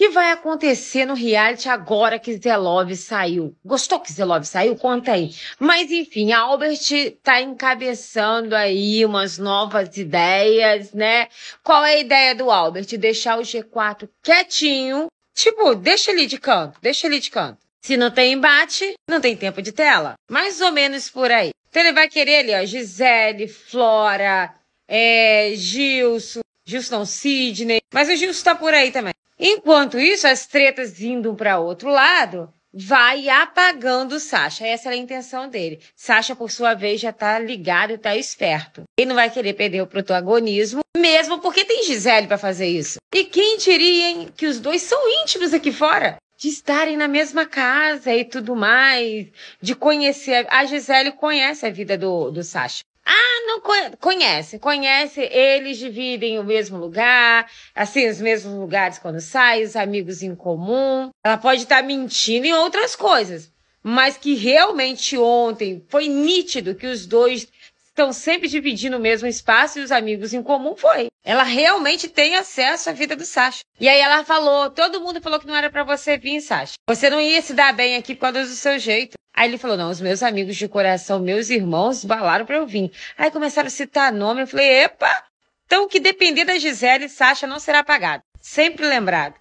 que vai acontecer no reality agora que Zelove saiu? Gostou que Zelove saiu? Conta aí. Mas enfim, a Albert está encabeçando aí umas novas ideias, né? Qual é a ideia do Albert? Deixar o G4 quietinho. Tipo, deixa ele de canto, deixa ele de canto. Se não tem embate, não tem tempo de tela. Mais ou menos por aí. Então ele vai querer ali, ó, Gisele, Flora, é, Gilson, Gilson não, Sidney. Mas o Gilson tá por aí também. Enquanto isso, as tretas indo para outro lado, vai apagando Sasha. Essa é a intenção dele. Sasha, por sua vez, já tá ligado e tá esperto. Ele não vai querer perder o protagonismo, mesmo porque tem Gisele para fazer isso. E quem diria, hein, que os dois são íntimos aqui fora? De estarem na mesma casa e tudo mais, de conhecer. A Gisele conhece a vida do, do Sasha. Ah, não conhece, conhece. Eles dividem o mesmo lugar, assim, os mesmos lugares quando saem, os amigos em comum. Ela pode estar tá mentindo em outras coisas, mas que realmente ontem foi nítido que os dois estão sempre dividindo o mesmo espaço e os amigos em comum foi. Ela realmente tem acesso à vida do Sasha. E aí ela falou, todo mundo falou que não era para você vir, Sasha. Você não ia se dar bem aqui por causa do seu jeito. Aí ele falou: não, os meus amigos de coração, meus irmãos, balaram para eu vir. Aí começaram a citar nome, eu falei, epa! Então, que depender da Gisele, Sasha não será pagado. Sempre lembrado.